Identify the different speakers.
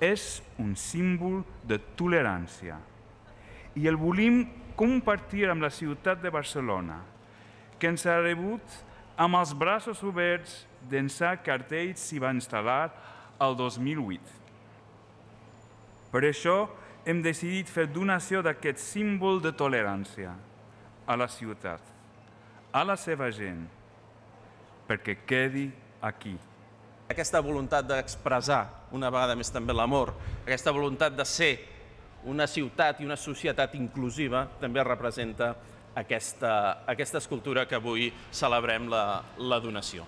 Speaker 1: és un símbol de tolerància i el volem compartir amb la ciutat de Barcelona, que ens ha rebut amb els braços oberts d'ençà que Arteix s'hi va instal·lar el 2008. Per això hem decidit fer donació d'aquest símbol de tolerància a la ciutat, a la seva gent,
Speaker 2: perquè quedi aquí.
Speaker 3: Aquesta voluntat d'expressar una vegada més també l'amor, aquesta voluntat de ser una ciutat i una societat inclusiva també representa aquesta, aquesta escultura que avui celebrem la, la
Speaker 4: donació.